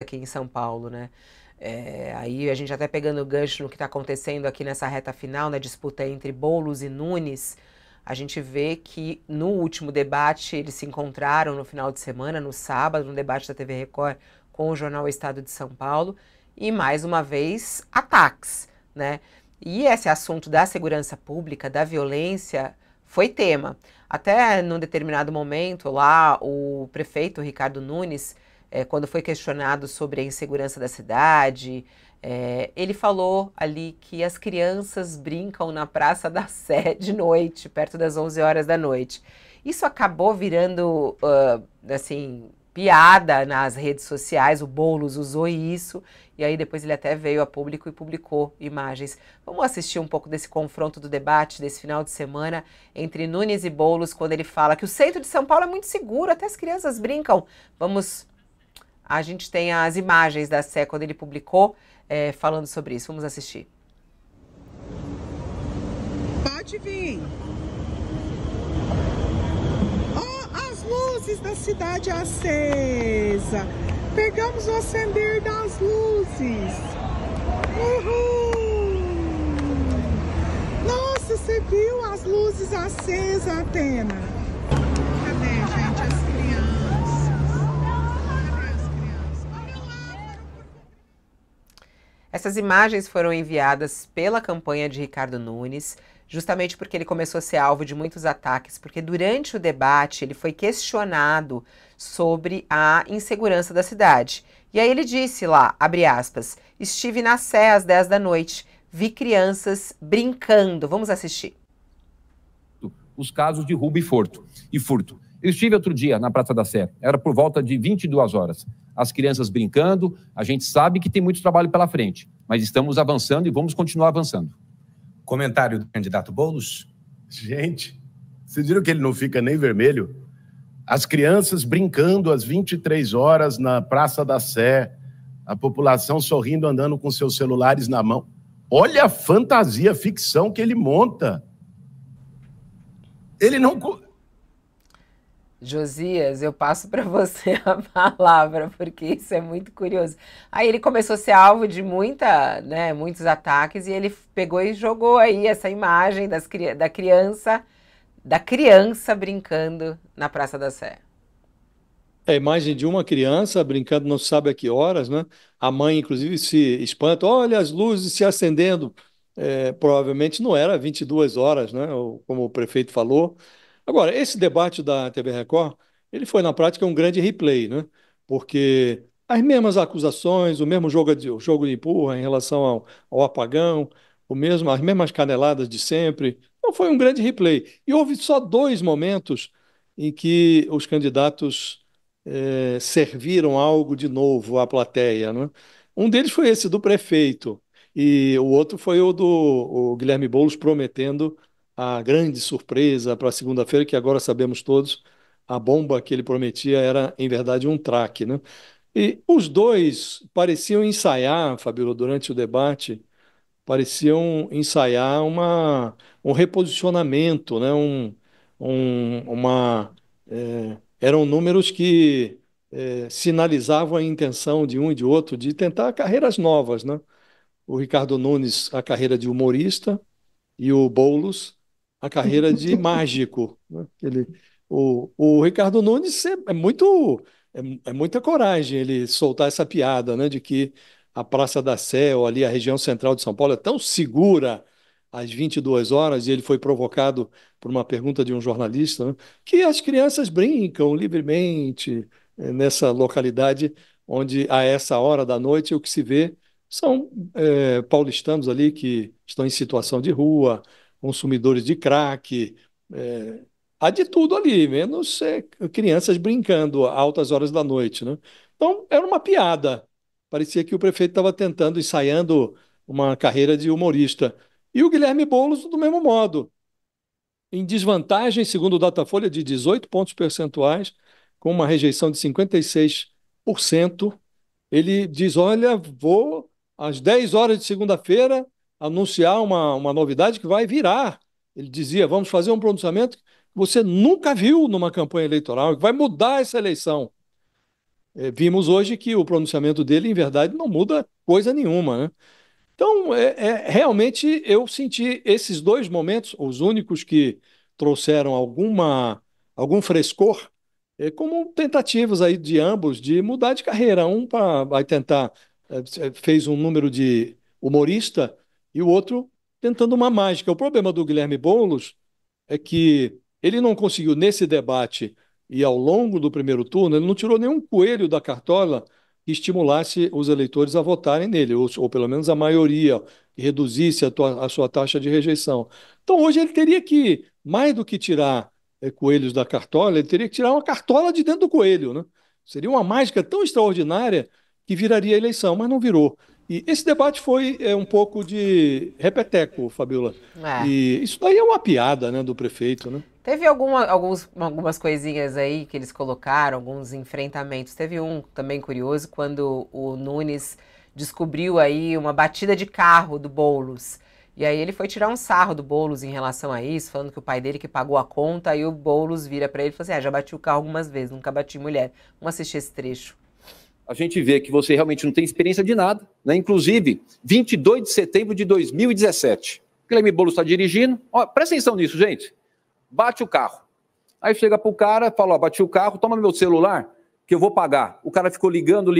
aqui em São Paulo, né? É, aí a gente até pegando o gancho no que está acontecendo aqui nessa reta final, na né? disputa entre Boulos e Nunes, a gente vê que no último debate eles se encontraram no final de semana, no sábado, no debate da TV Record com o jornal Estado de São Paulo, e mais uma vez ataques, né? E esse assunto da segurança pública, da violência, foi tema. Até num determinado momento lá, o prefeito Ricardo Nunes é, quando foi questionado sobre a insegurança da cidade, é, ele falou ali que as crianças brincam na Praça da Sé de noite, perto das 11 horas da noite. Isso acabou virando, uh, assim, piada nas redes sociais, o Boulos usou isso, e aí depois ele até veio a público e publicou imagens. Vamos assistir um pouco desse confronto do debate desse final de semana entre Nunes e Boulos, quando ele fala que o centro de São Paulo é muito seguro, até as crianças brincam. Vamos a gente tem as imagens da Sé quando ele publicou é, falando sobre isso. Vamos assistir. Pode vir. Oh, as luzes da cidade acesa. Pegamos o acender das luzes. Uhul! Nossa, você viu as luzes acesas, Atenas? Essas imagens foram enviadas pela campanha de Ricardo Nunes, justamente porque ele começou a ser alvo de muitos ataques, porque durante o debate ele foi questionado sobre a insegurança da cidade. E aí ele disse lá, abre aspas, estive na Sé às 10 da noite, vi crianças brincando. Vamos assistir. Os casos de roubo e furto. E furto. Eu estive outro dia na Praça da Sé, era por volta de 22 horas as crianças brincando. A gente sabe que tem muito trabalho pela frente, mas estamos avançando e vamos continuar avançando. Comentário do candidato Boulos? Gente, vocês viram que ele não fica nem vermelho? As crianças brincando às 23 horas na Praça da Sé, a população sorrindo, andando com seus celulares na mão. Olha a fantasia, a ficção que ele monta. Ele não. Josias, eu passo para você a palavra, porque isso é muito curioso. Aí ele começou a ser alvo de muita, né, muitos ataques e ele pegou e jogou aí essa imagem das, da criança, da criança brincando na Praça da Sé. É a imagem de uma criança brincando, não se sabe a que horas, né? A mãe, inclusive, se espanta, olha as luzes se acendendo. É, provavelmente não era 22 horas, né? Ou, como o prefeito falou, Agora, esse debate da TV Record, ele foi na prática um grande replay, né? Porque as mesmas acusações, o mesmo jogo de, o jogo de empurra em relação ao, ao apagão, o mesmo, as mesmas caneladas de sempre. Então foi um grande replay. E houve só dois momentos em que os candidatos eh, serviram algo de novo à plateia. Né? Um deles foi esse do prefeito, e o outro foi o do o Guilherme Boulos prometendo a grande surpresa para segunda-feira, que agora sabemos todos, a bomba que ele prometia era, em verdade, um traque. Né? E os dois pareciam ensaiar, Fabíola, durante o debate, pareciam ensaiar uma, um reposicionamento, né? um, um uma, é, eram números que é, sinalizavam a intenção de um e de outro de tentar carreiras novas. Né? O Ricardo Nunes, a carreira de humorista, e o Boulos, a carreira de mágico. Né? Ele, o, o Ricardo Nunes é, é muito é, é, muita coragem ele soltar essa piada, né, de que a Praça da Sé ou ali a região central de São Paulo é tão segura às 22 horas e ele foi provocado por uma pergunta de um jornalista, né, que as crianças brincam livremente eh, nessa localidade onde a essa hora da noite o que se vê são é, paulistanos ali que estão em situação de rua, consumidores de crack, é, há de tudo ali, menos é, crianças brincando a altas horas da noite. Né? Então, era uma piada. Parecia que o prefeito estava tentando, ensaiando uma carreira de humorista. E o Guilherme Boulos, do mesmo modo. Em desvantagem, segundo o Datafolha, de 18 pontos percentuais, com uma rejeição de 56%, ele diz: Olha, vou às 10 horas de segunda-feira anunciar uma, uma novidade que vai virar. Ele dizia: vamos fazer um pronunciamento que você nunca viu numa campanha eleitoral, que vai mudar essa eleição. É, vimos hoje que o pronunciamento dele, em verdade, não muda coisa nenhuma. Né? Então, é, é, realmente eu senti esses dois momentos, os únicos que trouxeram alguma, algum frescor, é, como tentativas aí de ambos de mudar de carreira. Um pra, vai tentar, é, fez um número de humorista e o outro tentando uma mágica. O problema do Guilherme Boulos é que ele não conseguiu, nesse debate e ao longo do primeiro turno, ele não tirou nenhum coelho da cartola que estimulasse os eleitores a votarem nele, ou, ou pelo menos a maioria, que reduzisse a, tua, a, sua taxa de rejeição. Então, hoje, ele teria que, mais do que tirar é, coelhos da cartola, ele teria que tirar uma cartola de dentro do coelho. Né? Seria uma mágica tão extraordinária que viraria a eleição, mas não virou. E esse debate foi é, um pouco de repeteco, Fabiola. É. E isso daí é uma piada né, do prefeito, né? Teve alguma, alguns, algumas coisinhas aí que eles colocaram, alguns enfrentamentos. Teve um também curioso, quando o Nunes descobriu aí uma batida de carro do Boulos. E aí ele foi tirar um sarro do Boulos em relação a isso, falando que o pai dele que pagou a conta, aí o Boulos vira para ele e fala assim: ah, já bati o carro algumas vezes, nunca bati mulher. Vamos assistir esse trecho a gente vê que você realmente não tem experiência de nada, né? Inclusive, 22 de setembro de 2017. Guilherme Boulos está dirigindo. Ó, presta atenção nisso, gente. Bate o carro. Aí chega para o cara, fala: ó, bati o carro, toma meu celular, que eu vou pagar. O cara ficou ligando, ligando.